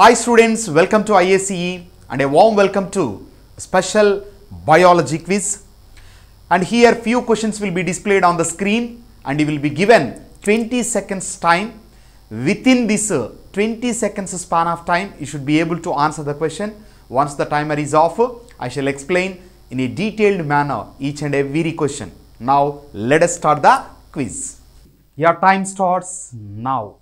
Hi students, welcome to IACE and a warm welcome to special biology quiz. And here few questions will be displayed on the screen and you will be given 20 seconds time. Within this uh, 20 seconds span of time, you should be able to answer the question. Once the timer is off, I shall explain in a detailed manner each and every question. Now let us start the quiz. Your time starts now.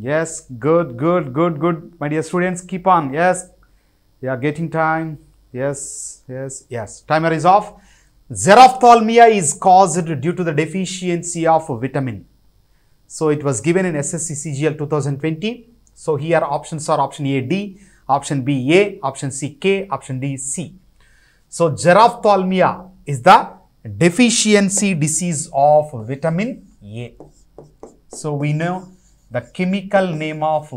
Yes, good, good, good, good. My dear students, keep on. Yes, we are getting time. Yes, yes, yes. Timer is off. Xerophthalmia is caused due to the deficiency of vitamin. So it was given in SSC CGL 2020. So here options are option A D, option B A, option C K, option D C. So xerophthalmia is the deficiency disease of vitamin A. So we know the chemical name of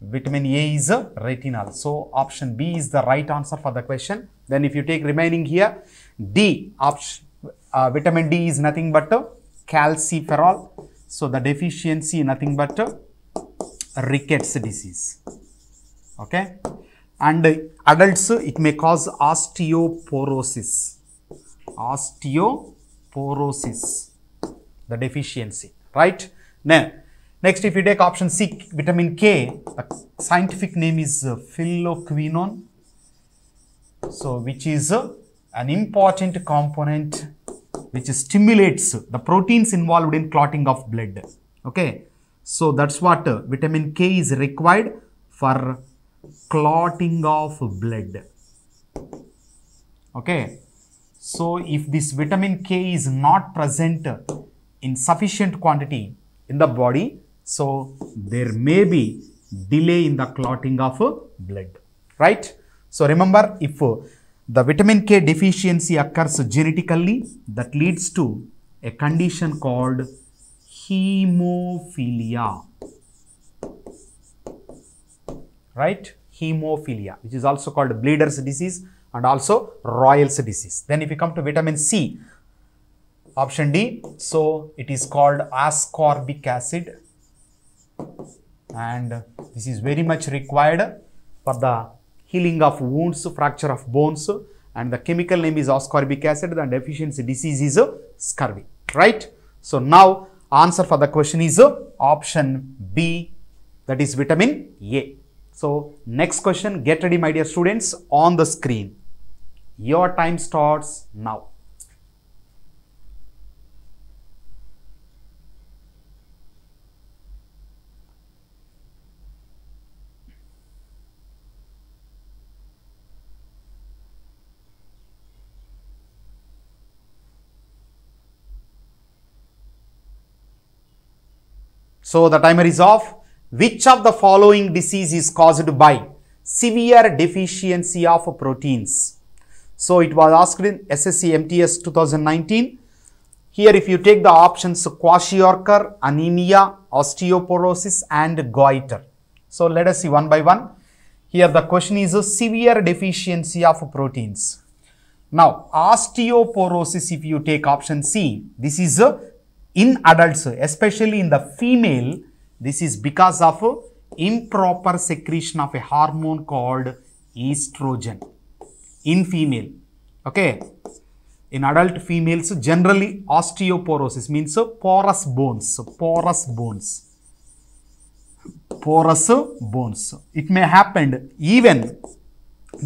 vitamin A is retinal. So, option B is the right answer for the question. Then if you take remaining here, D, option, uh, vitamin D is nothing but calciferol. So, the deficiency nothing but rickets disease. Okay. And adults, it may cause osteoporosis. Osteoporosis, the deficiency, right? Now, Next, if you take option C, vitamin K, the scientific name is uh, phylloquinone. So, which is uh, an important component which stimulates the proteins involved in clotting of blood. Okay. So, that's what uh, vitamin K is required for clotting of blood. Okay. So, if this vitamin K is not present in sufficient quantity in the body, so, there may be delay in the clotting of blood, right? So, remember if the vitamin K deficiency occurs genetically, that leads to a condition called hemophilia, right? Hemophilia, which is also called bleeder's disease and also Royal's disease. Then if you come to vitamin C, option D, so it is called ascorbic acid and this is very much required for the healing of wounds, fracture of bones and the chemical name is ascorbic acid and deficiency disease is scurvy, right? So now answer for the question is option B that is vitamin A. So next question get ready my dear students on the screen. Your time starts now. So the timer is off. Which of the following disease is caused by severe deficiency of proteins? So it was asked in SSC MTS 2019. Here if you take the options kwashiorkor, anemia, osteoporosis and goiter. So let us see one by one. Here the question is a severe deficiency of proteins. Now osteoporosis if you take option C, this is a in adults, especially in the female, this is because of improper secretion of a hormone called estrogen in female. Okay. In adult females, generally osteoporosis means porous bones, porous bones, porous bones. It may happen even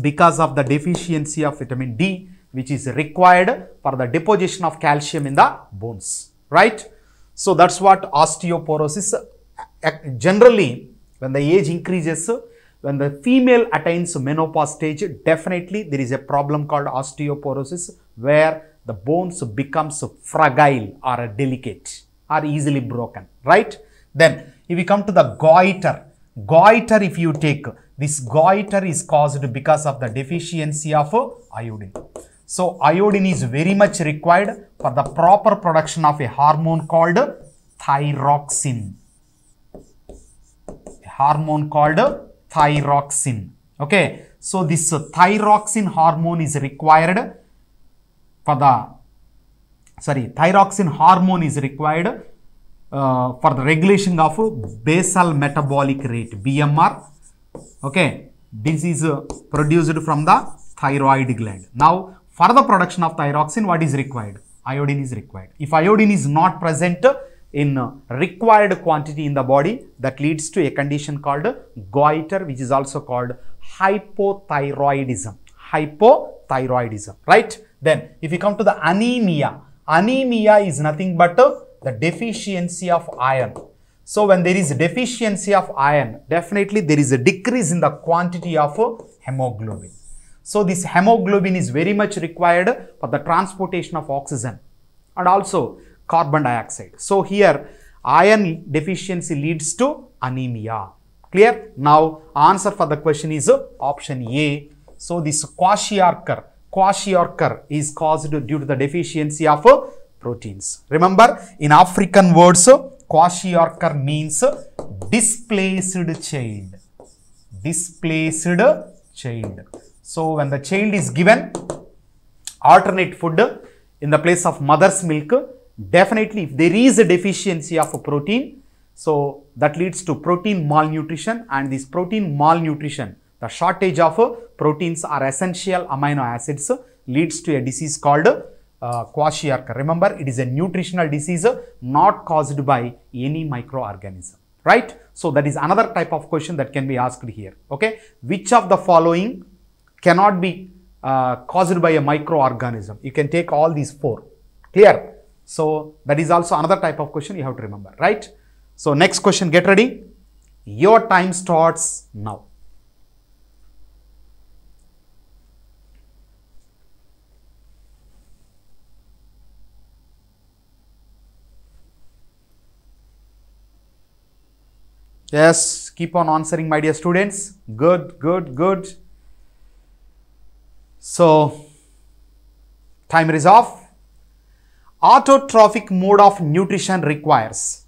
because of the deficiency of vitamin D, which is required for the deposition of calcium in the bones right? So that's what osteoporosis uh, generally when the age increases, when the female attains menopause stage, definitely there is a problem called osteoporosis where the bones becomes fragile or delicate or easily broken, right? Then if we come to the goiter, goiter if you take, this goiter is caused because of the deficiency of iodine. So iodine is very much required for the proper production of a hormone called thyroxine. A hormone called thyroxine. Okay. So this thyroxine hormone is required for the, sorry, thyroxine hormone is required uh, for the regulation of basal metabolic rate, BMR. Okay. This is uh, produced from the thyroid gland. Now, for the production of thyroxine what is required iodine is required if iodine is not present in required quantity in the body that leads to a condition called goiter which is also called hypothyroidism hypothyroidism right then if you come to the anemia anemia is nothing but the deficiency of iron so when there is deficiency of iron definitely there is a decrease in the quantity of hemoglobin so this hemoglobin is very much required for the transportation of oxygen and also carbon dioxide. So here iron deficiency leads to anemia. Clear? Now answer for the question is option A. So this kwashiorkor, kwashiorkor is caused due to the deficiency of proteins. Remember in African words kwashiorkor means displaced child. Displaced child. So when the child is given alternate food in the place of mother's milk, definitely if there is a deficiency of a protein, so that leads to protein malnutrition and this protein malnutrition, the shortage of proteins are essential amino acids leads to a disease called uh, kwashiorkor. Remember, it is a nutritional disease not caused by any microorganism, right? So, that is another type of question that can be asked here, okay? Which of the following cannot be uh, caused by a microorganism. You can take all these four. Clear? So that is also another type of question you have to remember, right? So next question, get ready. Your time starts now. Yes, keep on answering my dear students. Good, good, good. So, timer is off. Autotrophic mode of nutrition requires.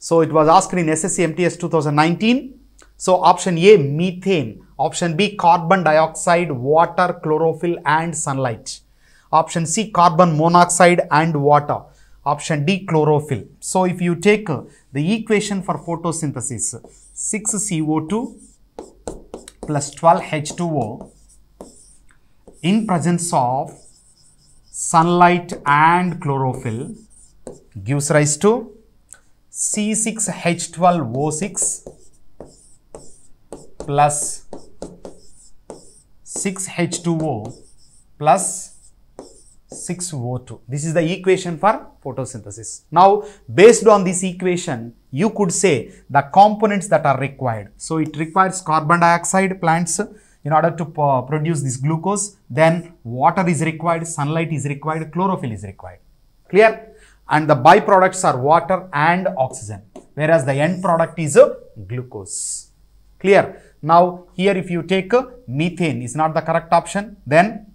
So, it was asked in SSC MTS 2019. So, option A, methane. Option B, carbon dioxide, water, chlorophyll and sunlight. Option C, carbon monoxide and water. Option D, chlorophyll. So, if you take uh, the equation for photosynthesis, 6CO2 plus 12H2O in presence of sunlight and chlorophyll gives rise to C6H12O6 plus 6H2O plus 6O2. This is the equation for photosynthesis. Now, based on this equation, you could say the components that are required. So, it requires carbon dioxide plants in order to uh, produce this glucose, then water is required, sunlight is required, chlorophyll is required. Clear? And the byproducts are water and oxygen, whereas the end product is uh, glucose. Clear? Now, here if you take uh, methane is not the correct option, then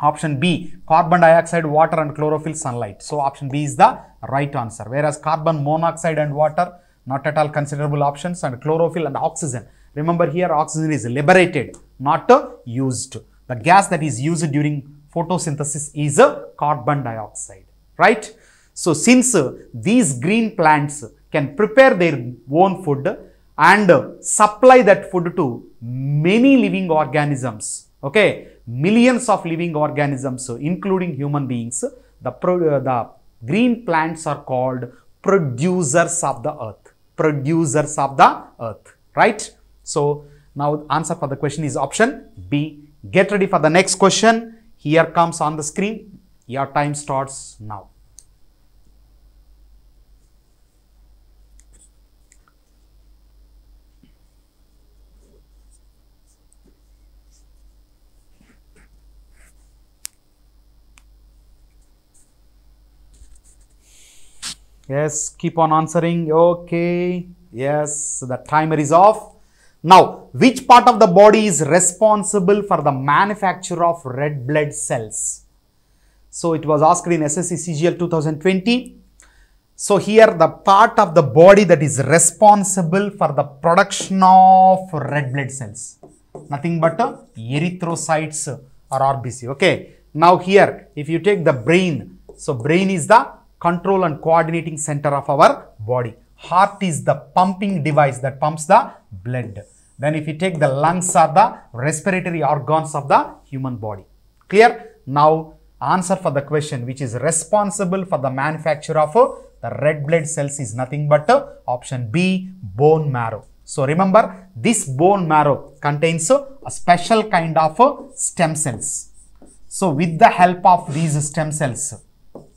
option B, carbon dioxide, water and chlorophyll, sunlight. So, option B is the right answer, whereas carbon monoxide and water, not at all considerable options and chlorophyll and oxygen Remember here oxygen is liberated, not uh, used. The gas that is used during photosynthesis is uh, carbon dioxide, right? So since uh, these green plants can prepare their own food and supply that food to many living organisms, okay? Millions of living organisms, including human beings, the, the green plants are called producers of the earth, producers of the earth, right? So now answer for the question is option B. Get ready for the next question. Here comes on the screen. Your time starts now. Yes, keep on answering. Okay. Yes, the timer is off. Now, which part of the body is responsible for the manufacture of red blood cells? So, it was asked in SSC CGL 2020. So, here the part of the body that is responsible for the production of red blood cells. Nothing but uh, erythrocytes or RBC. Okay. Now, here if you take the brain, so brain is the control and coordinating center of our body. Heart is the pumping device that pumps the blood. Then if you take the lungs are the respiratory organs of the human body. Clear? Now answer for the question which is responsible for the manufacture of uh, the red blood cells is nothing but uh, option B bone marrow. So remember this bone marrow contains uh, a special kind of stem cells. So with the help of these stem cells,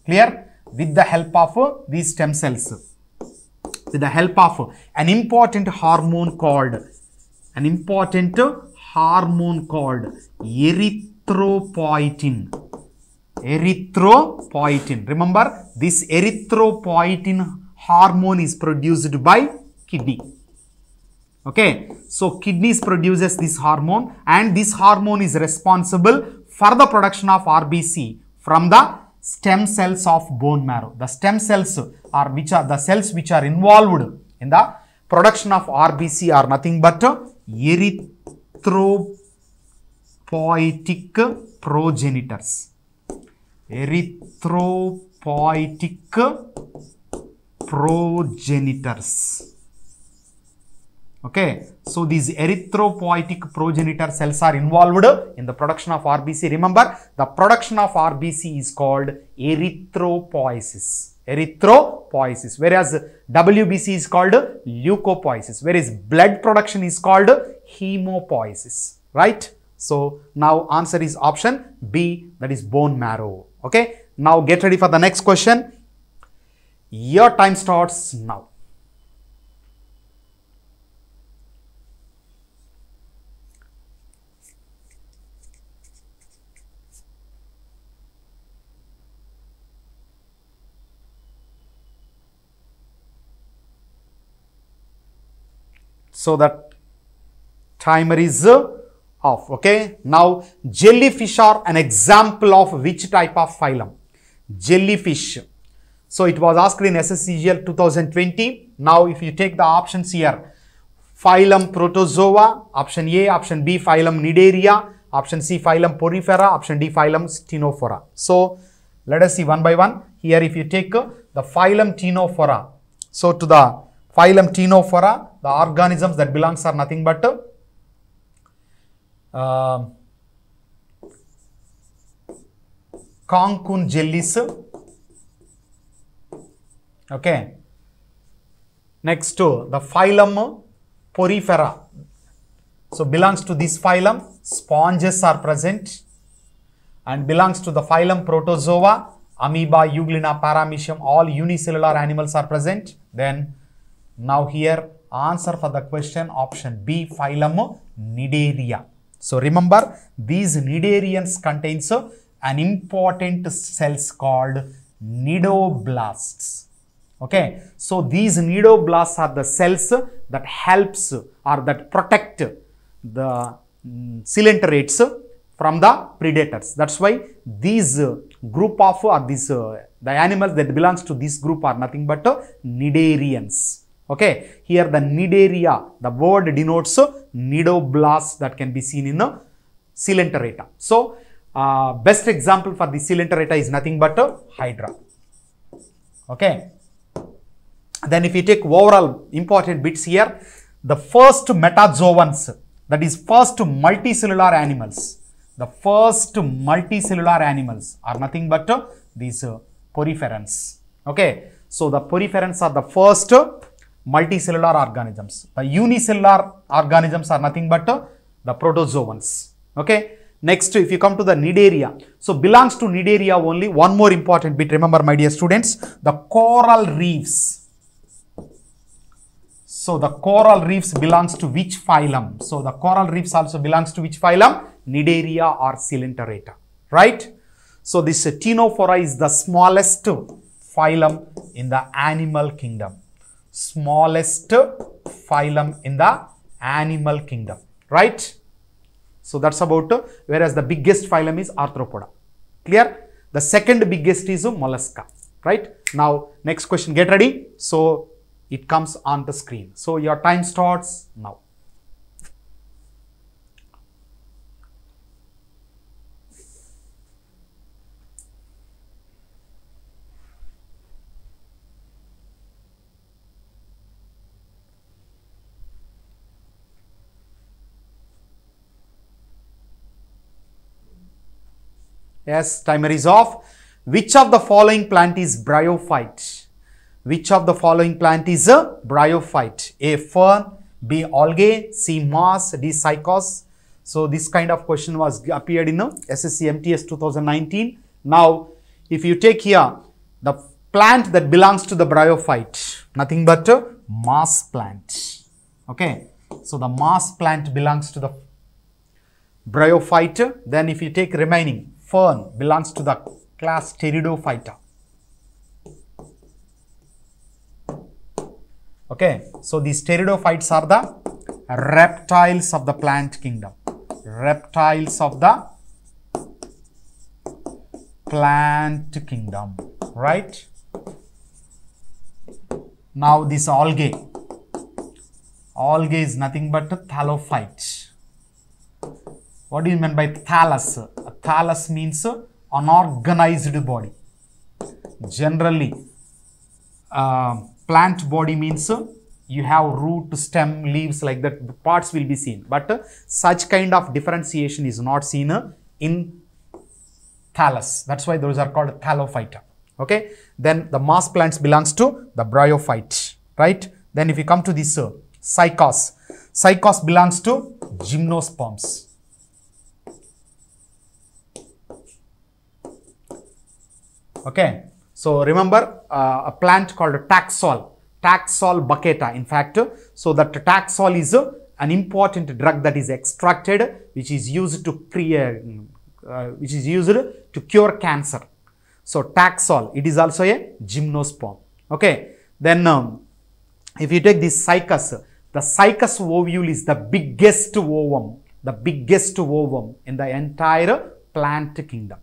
clear? With the help of these stem cells, with the help of an important hormone called an important hormone called erythropoietin erythropoietin remember this erythropoietin hormone is produced by kidney okay so kidneys produces this hormone and this hormone is responsible for the production of rbc from the stem cells of bone marrow. The stem cells are which are the cells which are involved in the production of RBC are nothing but erythropoietic progenitors. Erythropoietic progenitors. Okay, so these erythropoietic progenitor cells are involved in the production of RBC. Remember, the production of RBC is called erythropoiesis. Erythropoiesis, whereas WBC is called leukopoiesis. whereas blood production is called hemopoiesis, right? So now answer is option B, that is bone marrow. Okay, now get ready for the next question. Your time starts now. So that timer is uh, off. Okay. Now jellyfish are an example of which type of phylum? Jellyfish. So it was asked in SSCGL 2020. Now if you take the options here, phylum protozoa, option A, option B phylum nidaria, option C phylum porifera, option D phylum stenophora So let us see one by one. Here if you take uh, the phylum ctenophora, so to the Phylum Ctenophora, the organisms that belongs are nothing but uh, conchun jellies. Okay. Next to the phylum Porifera. So belongs to this phylum, sponges are present and belongs to the phylum Protozoa, amoeba, euglena, paramecium, all unicellular animals are present. Then now here answer for the question option B phylum Nidaria. So remember these Nidarians contains an important cells called nidoblasts. Okay. So these nidoblasts are the cells that helps or that protect the mm, cylinderates from the predators. That's why these group of or these uh, the animals that belongs to this group are nothing but nidarians. Okay, here the nidaria, the word denotes nidoblast that can be seen in the Coelenterata. So, uh, best example for the Coelenterata is nothing but a hydra. Okay. Then if you take overall important bits here, the first metazoans, that is first multicellular animals, the first multicellular animals are nothing but uh, these uh, poriferans. Okay. So, the poriferans are the first multicellular organisms. The unicellular organisms are nothing but the protozoans. Okay. Next, if you come to the Nidaria, so belongs to Nidaria only. One more important bit, remember my dear students, the coral reefs. So the coral reefs belongs to which phylum? So the coral reefs also belongs to which phylum? Nidaria or Cilienterata, right? So this Ctenophora is the smallest phylum in the animal kingdom smallest phylum in the animal kingdom, right? So that's about, whereas the biggest phylum is arthropoda. Clear? The second biggest is mollusca, right? Now, next question, get ready. So it comes on the screen. So your time starts now. Yes, timer is off. Which of the following plant is bryophyte? Which of the following plant is a bryophyte? A fern, B algae, C moss, D cycas. So this kind of question was appeared in the SSC MTS 2019. Now, if you take here the plant that belongs to the bryophyte, nothing but a moss plant. Okay, so the moss plant belongs to the bryophyte. Then if you take remaining, fern belongs to the class Pteridophyta. Okay, so these pteridophytes are the reptiles of the plant kingdom. Reptiles of the plant kingdom, right? Now this algae, algae is nothing but a thallophyte. What do you mean by thallus? A thallus means unorganized body. Generally, uh, plant body means you have root, stem, leaves like that parts will be seen. But uh, such kind of differentiation is not seen uh, in thallus. That's why those are called thallophyta. Okay. Then the moss plants belongs to the bryophyte. Right. Then if you come to this uh, cycas, cycas belongs to gymnosperms. Okay. So remember uh, a plant called a Taxol, Taxol bucketa. In fact, so that Taxol is uh, an important drug that is extracted, which is used to create, mm, uh, which is used to cure cancer. So Taxol, it is also a gymnosperm. Okay. Then um, if you take this cycas, the cycas ovule is the biggest ovum, the biggest ovum in the entire plant kingdom.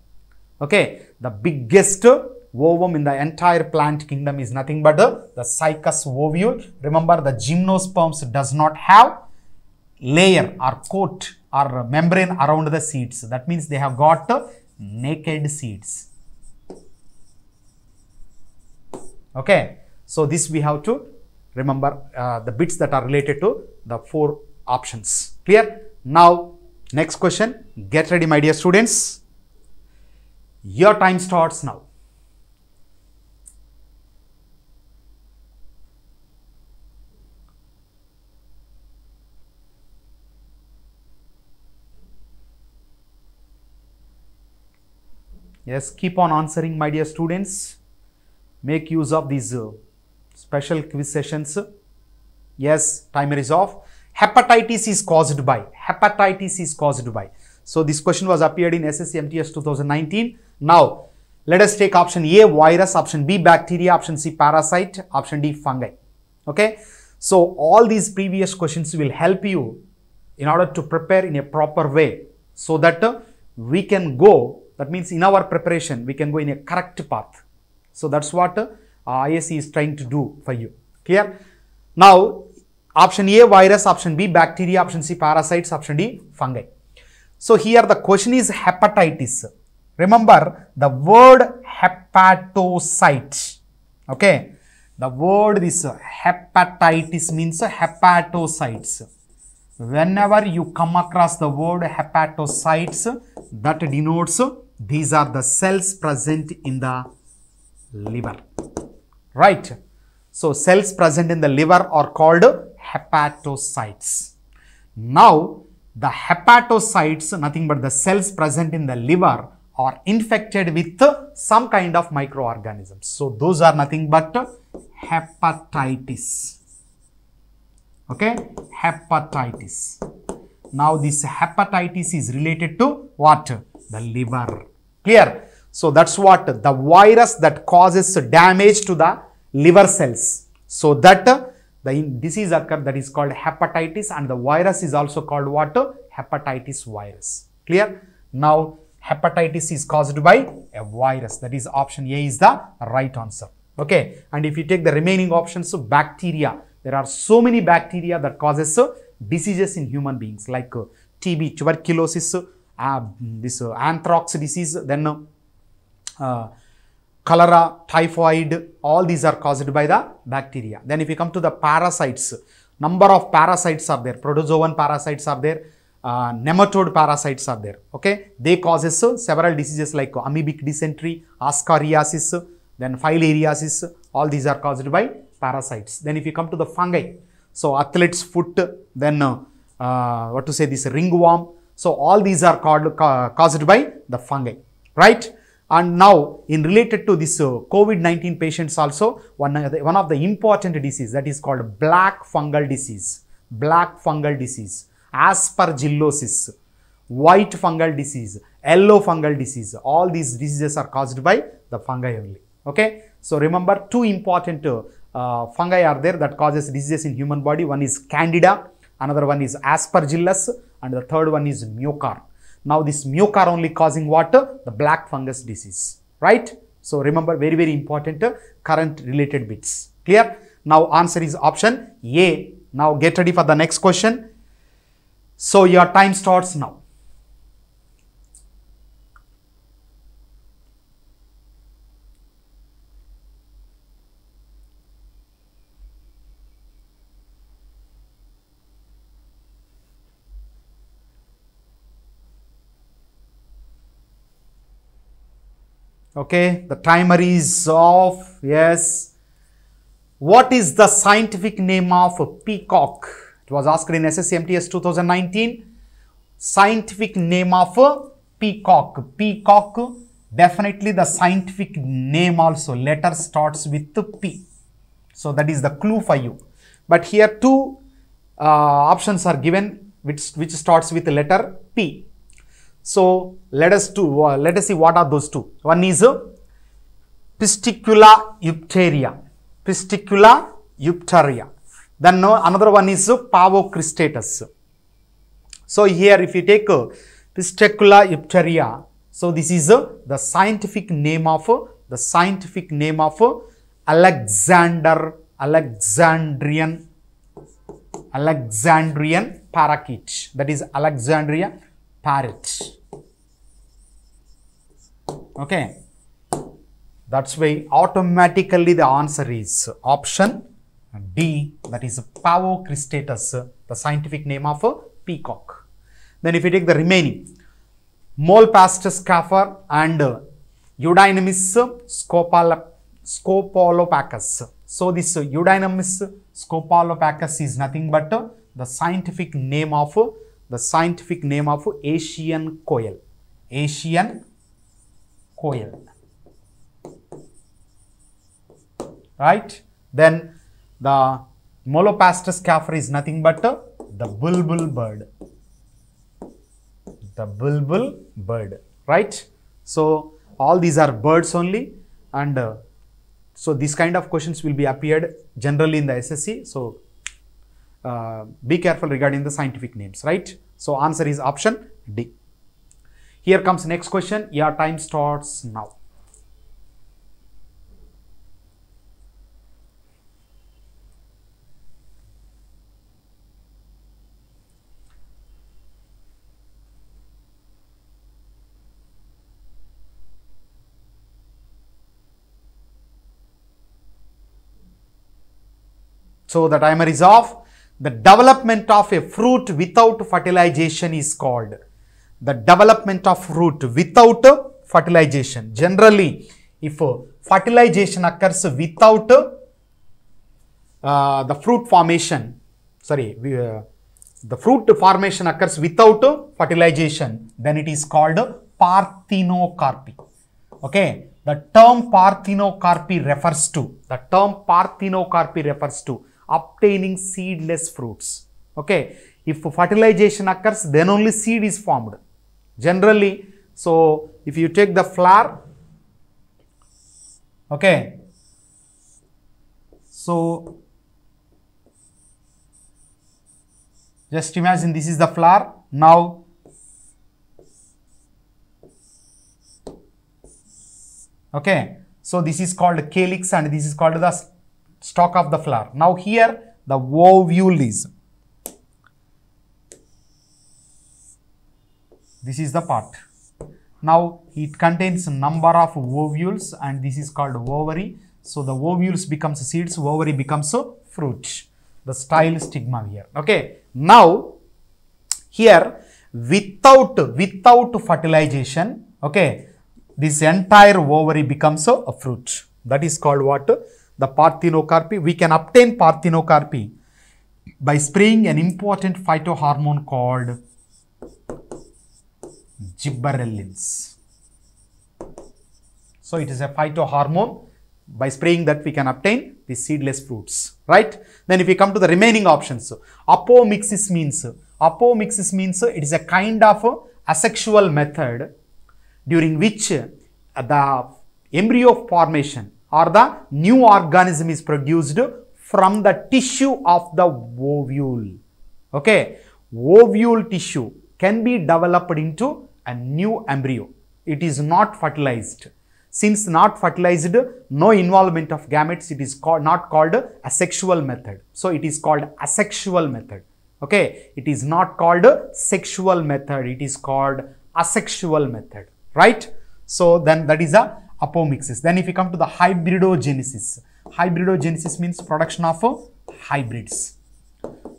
Okay, the biggest ovum in the entire plant kingdom is nothing but the, the cycas ovule. Remember the gymnosperms does not have layer or coat or membrane around the seeds. That means they have got naked seeds. Okay, so this we have to remember uh, the bits that are related to the four options. Clear? Now, next question. Get ready, my dear students. Your time starts now. Yes, keep on answering, my dear students. Make use of these uh, special quiz sessions. Yes, timer is off. Hepatitis is caused by. Hepatitis is caused by. So this question was appeared in SSC MTS 2019. Now let us take option A virus, option B bacteria, option C parasite, option D fungi. Okay. So all these previous questions will help you in order to prepare in a proper way so that uh, we can go, that means in our preparation, we can go in a correct path. So that's what uh, ISE is trying to do for you. Clear? Now, option A virus, option B bacteria, option C parasites, option D fungi. So here the question is hepatitis. Remember the word hepatocyte. Okay. The word this hepatitis means hepatocytes. Whenever you come across the word hepatocytes, that denotes these are the cells present in the liver. Right. So cells present in the liver are called hepatocytes. Now the hepatocytes, nothing but the cells present in the liver, are infected with some kind of microorganisms. So those are nothing but hepatitis. Okay, hepatitis. Now this hepatitis is related to what? The liver. Clear? So that's what the virus that causes damage to the liver cells. So that the disease occur that is called hepatitis and the virus is also called what? Hepatitis virus. Clear? Now, hepatitis is caused by a virus. That is option A is the right answer. Okay. And if you take the remaining options, so bacteria. There are so many bacteria that causes diseases in human beings like uh, TB, tuberculosis, uh, this uh, anthrax disease, then uh, cholera, typhoid, all these are caused by the bacteria. Then if you come to the parasites, number of parasites are there. Protozoan parasites are there. Uh, nematode parasites are there. Okay, they causes several diseases like amoebic dysentery, ascariasis, then filariasis. All these are caused by parasites. Then if you come to the fungi, so athlete's foot, then uh, what to say this ringworm. So all these are called, caused by the fungi, right? And now, in related to this uh, COVID-19 patients also, one of, the, one of the important disease that is called black fungal disease, black fungal disease, aspergillosis, white fungal disease, yellow fungal disease, all these diseases are caused by the fungi only. Okay. So, remember two important uh, uh, fungi are there that causes diseases in human body. One is candida, another one is aspergillus and the third one is mucor. Now this mucar only causing water, the black fungus disease, right? So remember very, very important uh, current related bits. Clear? Now answer is option A. Now get ready for the next question. So your time starts now. okay the timer is off yes what is the scientific name of a peacock it was asked in sscmts 2019 scientific name of a peacock peacock definitely the scientific name also letter starts with the p so that is the clue for you but here two uh, options are given which which starts with the letter p so let us uh, let us see what are those two. One is uh, pisticula eupteria, pisticula eupteria. Then uh, another one is uh, pavocristatus. So here if you take uh, pisticula eupteria, so this is uh, the scientific name of uh, the scientific name of uh, Alexander Alexandrian Alexandrian parakeet that is Alexandria parrot. Okay. That's why automatically the answer is option D that is Pavo cristatus, the scientific name of a peacock. Then if you take the remaining, Molpastus scaffer and Eudynamis scopalopacus. So this Eudynamis scopalopacus is nothing but the scientific name of the scientific name of Asian coil, Asian coil right then the molopastus scaffer is nothing but uh, the bulbul bird the bulbul bird right so all these are birds only and uh, so these kind of questions will be appeared generally in the ssc so uh, be careful regarding the scientific names right so answer is option d here comes next question. Your time starts now. So the timer is off. The development of a fruit without fertilization is called the development of root without fertilization. Generally, if fertilization occurs without uh, the fruit formation, sorry, we, uh, the fruit formation occurs without fertilization, then it is called parthenocarpy. Okay. The term parthenocarpy refers to, the term parthenocarpy refers to obtaining seedless fruits. Okay. If fertilization occurs, then only seed is formed generally so if you take the flour okay so just imagine this is the flour now okay so this is called calyx and this is called the stalk of the flower. Now here the ovule is. This is the part. Now it contains number of ovules and this is called ovary. So the ovules becomes seeds, ovary becomes a fruit. The style stigma here. Okay. Now here without without fertilization, okay, this entire ovary becomes a, a fruit. That is called what? The parthenocarpy. We can obtain parthenocarpy by spraying an important phytohormone called gibberellins. So it is a phytohormone. By spraying that we can obtain the seedless fruits, right? Then if we come to the remaining options, apomixis means, apomixis means it is a kind of asexual method during which the embryo formation or the new organism is produced from the tissue of the ovule. Okay, ovule tissue can be developed into a new embryo. It is not fertilized. Since not fertilized, no involvement of gametes, it is called, not called asexual method. So it is called asexual method. Okay, it is not called sexual method, it is called asexual method, right? So then that is a apomixis. Then if you come to the hybridogenesis, hybridogenesis means production of hybrids.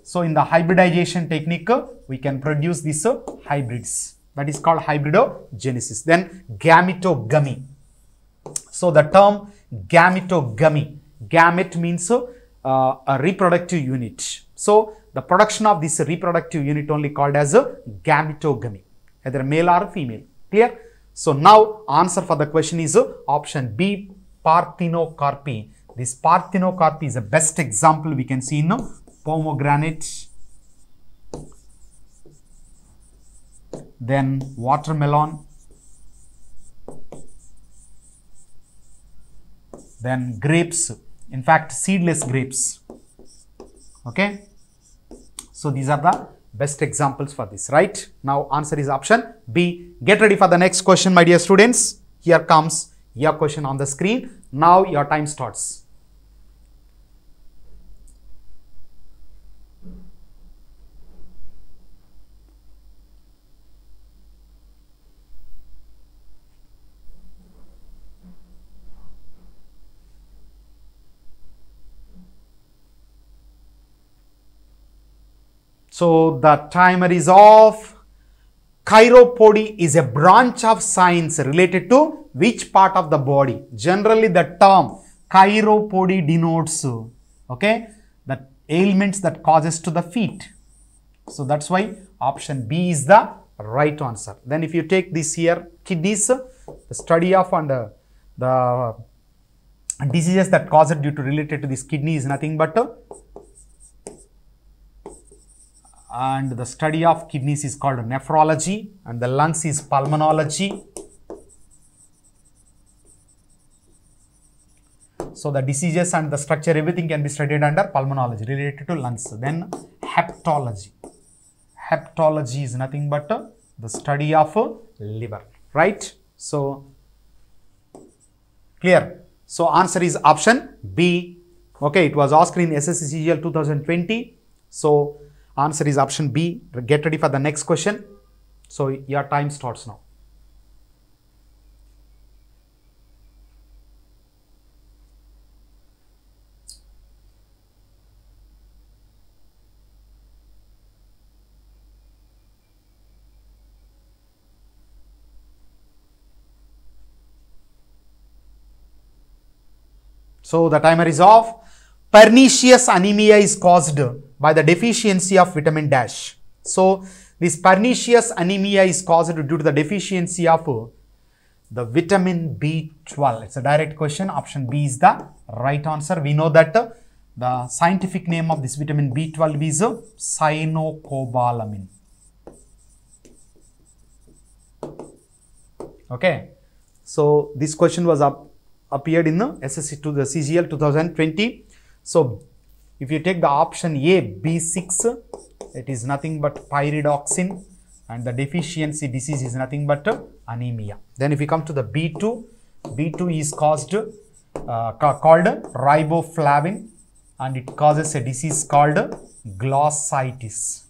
So in the hybridization technique, we can produce these hybrids. That is called hybridogenesis. Then gametogamy. So the term gametogamy, gamete means uh, a reproductive unit. So the production of this reproductive unit only called as a uh, gametogamy, either male or female. Clear? So now answer for the question is uh, option B, parthenocarpy. This parthenocarpy is the best example we can see in the uh, pomegranate then watermelon, then grapes, in fact seedless grapes, okay. So these are the best examples for this, right? Now answer is option B. Get ready for the next question, my dear students. Here comes your question on the screen. Now your time starts. So the timer is off. Chiropody is a branch of science related to which part of the body? Generally the term chiropody denotes, okay, the ailments that causes to the feet. So that's why option B is the right answer. Then if you take this here, kidneys, the study of and the, uh, the diseases that cause it due to related to this kidney is nothing but and the study of kidneys is called nephrology and the lungs is pulmonology. So the diseases and the structure everything can be studied under pulmonology related to lungs. Then heptology. Heptology is nothing but uh, the study of uh, liver, right? So clear. So answer is option B. Okay, it was asked in SSCGL 2020. So Answer is option B. Get ready for the next question. So your time starts now. So the timer is off. Pernicious anemia is caused by the deficiency of vitamin dash. So this pernicious anemia is caused due to the deficiency of uh, the vitamin B12. It's a direct question. Option B is the right answer. We know that uh, the scientific name of this vitamin B12 is uh, cyanocobalamin. Okay. So this question was up, appeared in the SSC to the CGL 2020. So if you take the option A, B6, it is nothing but pyridoxine and the deficiency disease is nothing but anemia. Then if you come to the B2, B2 is caused uh, called riboflavin and it causes a disease called glossitis.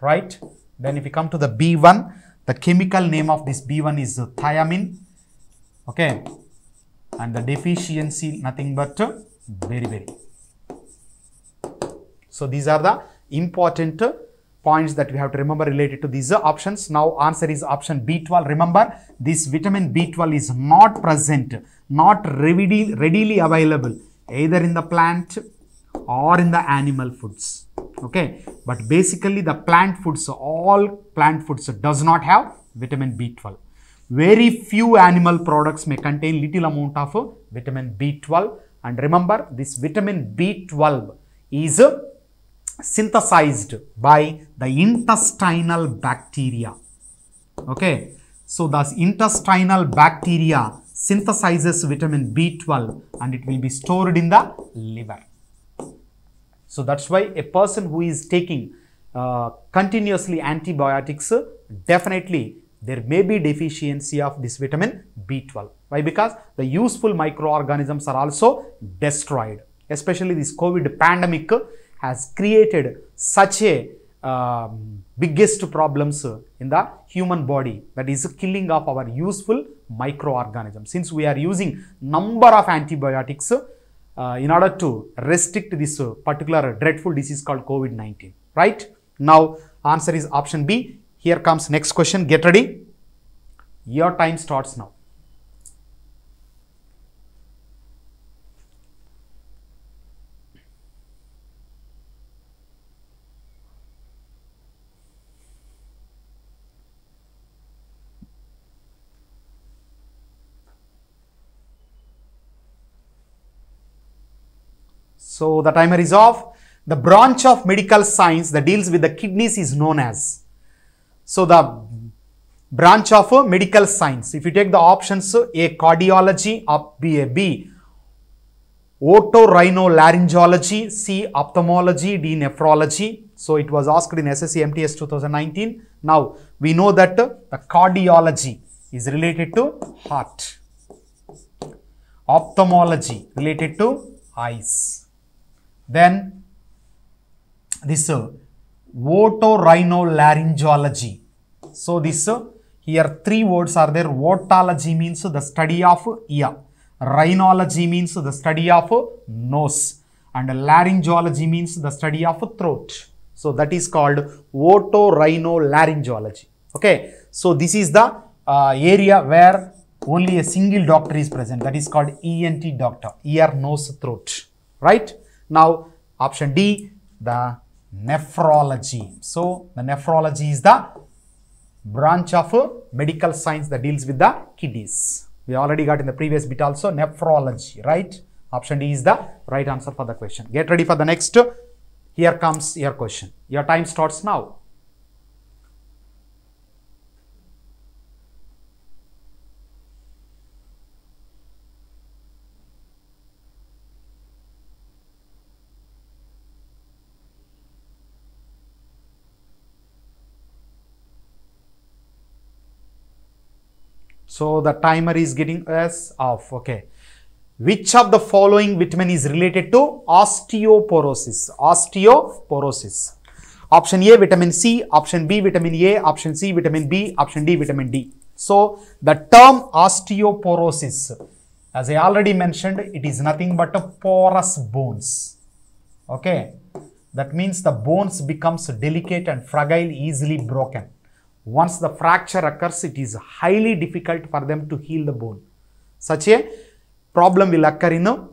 Right? Then if you come to the B1, the chemical name of this B1 is thiamine. Okay. And the deficiency nothing but very, very. So these are the important points that we have to remember related to these options. Now answer is option B12. Remember this vitamin B12 is not present, not readily, readily available either in the plant or in the animal foods. Okay, but basically the plant foods, all plant foods does not have vitamin B12. Very few animal products may contain little amount of vitamin B12 and remember, this vitamin B12 is synthesized by the intestinal bacteria. Okay, so the intestinal bacteria synthesizes vitamin B12 and it will be stored in the liver. So that's why a person who is taking uh, continuously antibiotics definitely there may be deficiency of this vitamin B12. Why? Because the useful microorganisms are also destroyed. Especially this COVID pandemic has created such a um, biggest problems in the human body that is killing of our useful microorganisms. Since we are using number of antibiotics uh, in order to restrict this particular dreadful disease called COVID-19, right? Now, answer is option B, here comes next question. Get ready. Your time starts now. So the timer is off. The branch of medical science that deals with the kidneys is known as so the branch of medical science, if you take the options A cardiology, of B, A, B otorhinolaryngology, C ophthalmology, D nephrology. So it was asked in SSC MTS 2019. Now we know that the cardiology is related to heart, ophthalmology related to eyes. Then this uh, otorhinolaryngology. So this uh, here three words are there. Otology means the study of ear. Rhinology means the study of nose. And laryngology means the study of throat. So that is called otorhinolaryngology. Okay. So this is the uh, area where only a single doctor is present. That is called ENT doctor. Ear, nose, throat. Right. Now option D, the nephrology. So, the nephrology is the branch of medical science that deals with the kidneys. We already got in the previous bit also nephrology, right? Option D is the right answer for the question. Get ready for the next. Here comes your question. Your time starts now. So the timer is getting us off. Okay. Which of the following vitamin is related to osteoporosis? Osteoporosis. Option A, vitamin C. Option B, vitamin A. Option C, vitamin B. Option D, vitamin D. So the term osteoporosis, as I already mentioned, it is nothing but a porous bones. Okay. That means the bones becomes delicate and fragile, easily broken. Once the fracture occurs, it is highly difficult for them to heal the bone. Such a problem will occur in know,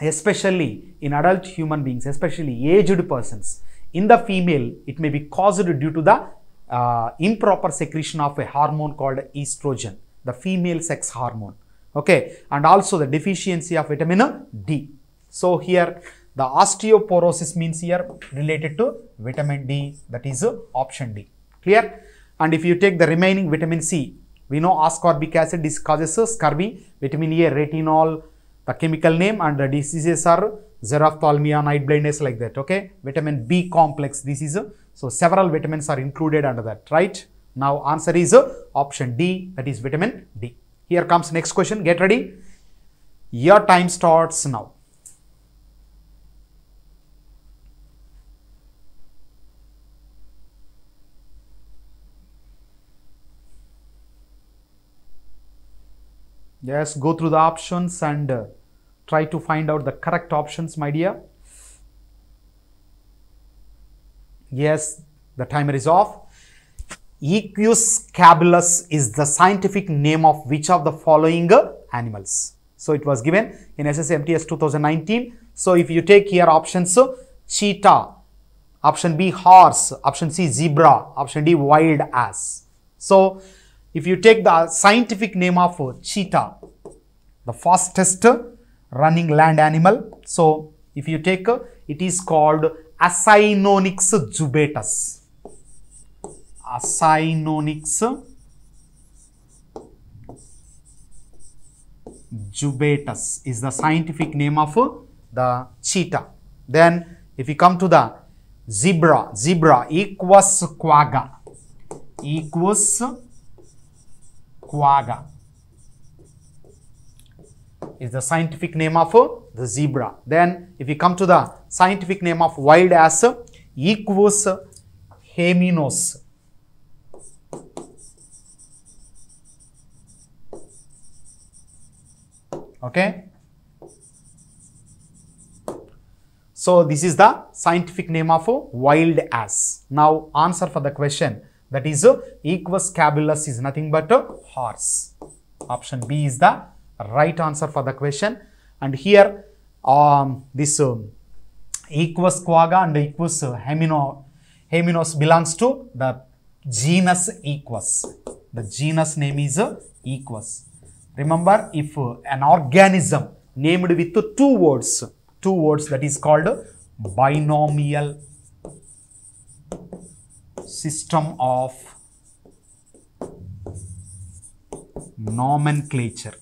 especially in adult human beings, especially aged persons. In the female, it may be caused due to the uh, improper secretion of a hormone called estrogen, the female sex hormone. Okay, and also the deficiency of vitamin D. So here the osteoporosis means here related to vitamin D that is option D. Clear? And if you take the remaining vitamin C, we know ascorbic acid causes scurvy, vitamin A, retinol, the chemical name and the diseases are xerophthalmia, night blindness like that, okay. Vitamin B complex disease, so several vitamins are included under that, right. Now answer is option D, that is vitamin D. Here comes next question, get ready. Your time starts now. Yes, go through the options and uh, try to find out the correct options, my dear. Yes, the timer is off. Equus cabulus is the scientific name of which of the following uh, animals? So it was given in SSMTS 2019. So if you take here options uh, cheetah, option B horse, option C zebra, option D wild ass. So if you take the scientific name of cheetah, the fastest running land animal. So, if you take it is called Acinonyx jubatus. Acinonyx jubatus is the scientific name of the cheetah. Then if you come to the zebra, zebra equus quagga, equus quagga is the scientific name of uh, the zebra. Then if we come to the scientific name of wild ass, uh, Equus heminos. Uh, okay. So this is the scientific name of wild ass. Now answer for the question that is equus caballus is nothing but a horse. Option B is the right answer for the question. And here um, this um, equus quagga and equus uh, hemino, heminos belongs to the genus equus. The genus name is uh, equus. Remember if uh, an organism named with uh, two words, two words that is called binomial system of nomenclature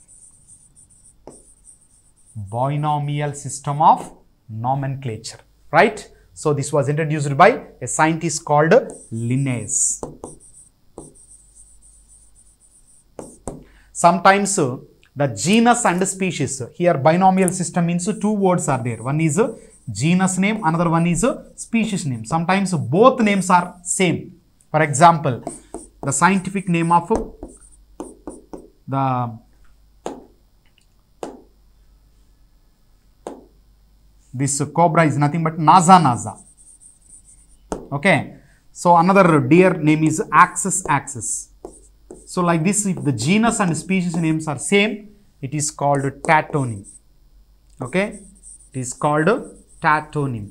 binomial system of nomenclature right so this was introduced by a scientist called linnaeus sometimes uh, the genus and species here binomial system means two words are there one is genus name, another one is a species name. Sometimes both names are same. For example, the scientific name of the this cobra is nothing but naza naza. Okay. So another deer name is axis axis. So like this, if the genus and species names are same, it is called tatony. Okay. It is called catatonin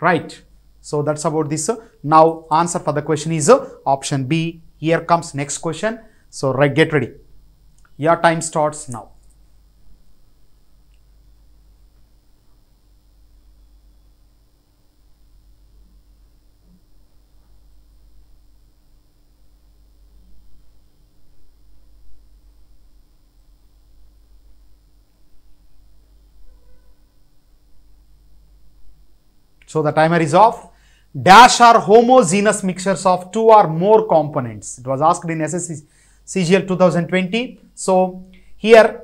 right so that's about this now answer for the question is uh, option b here comes next question so right get ready your time starts now So the timer is off. Dash are homogeneous mixtures of two or more components. It was asked in SSC CGL 2020. So here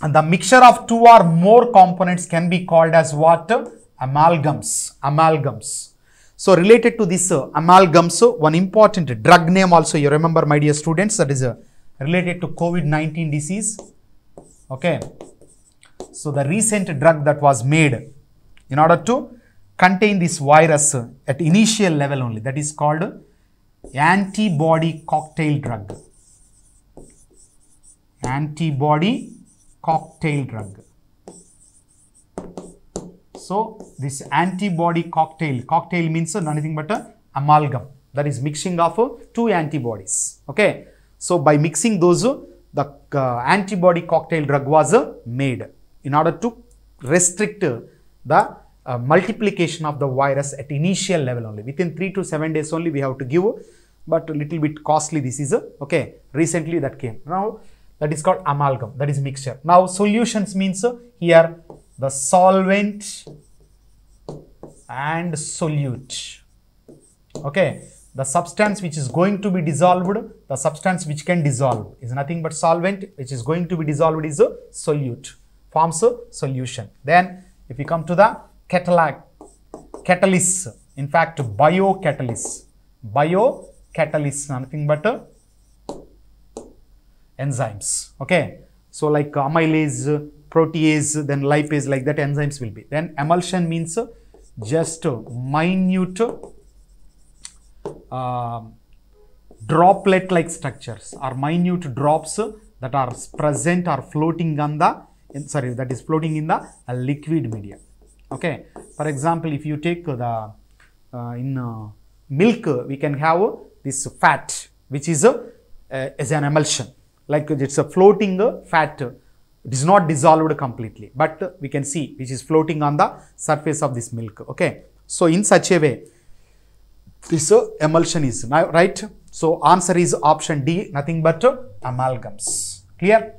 the mixture of two or more components can be called as what? Amalgams. Amalgams. So related to this uh, amalgam, so one important drug name also you remember my dear students that is uh, related to COVID-19 disease. Okay. So the recent drug that was made in order to contain this virus at initial level only. That is called antibody cocktail drug. Antibody cocktail drug. So, this antibody cocktail, cocktail means nothing but a amalgam that is mixing of two antibodies. Okay. So, by mixing those, the uh, antibody cocktail drug was made in order to restrict the uh, multiplication of the virus at initial level only. Within 3 to 7 days only we have to give, but a little bit costly this is, a, uh, okay, recently that came. Now, that is called amalgam, that is mixture. Now, solutions means uh, here the solvent and solute, okay. The substance which is going to be dissolved, the substance which can dissolve is nothing but solvent which is going to be dissolved is a uh, solute, forms a solution. Then if we come to the catalysts, In fact, biocatalysts. Biocatalysts, nothing but uh, enzymes. Okay. So, like amylase, protease, then lipase, like that enzymes will be. Then emulsion means uh, just minute uh, droplet like structures or minute drops that are present or floating on the, sorry, that is floating in the liquid medium okay for example if you take the uh, in uh, milk we can have this fat which is a uh, as an emulsion like it's a floating uh, fat it is not dissolved completely but we can see which is floating on the surface of this milk okay so in such a way this uh, emulsion is right so answer is option d nothing but amalgams clear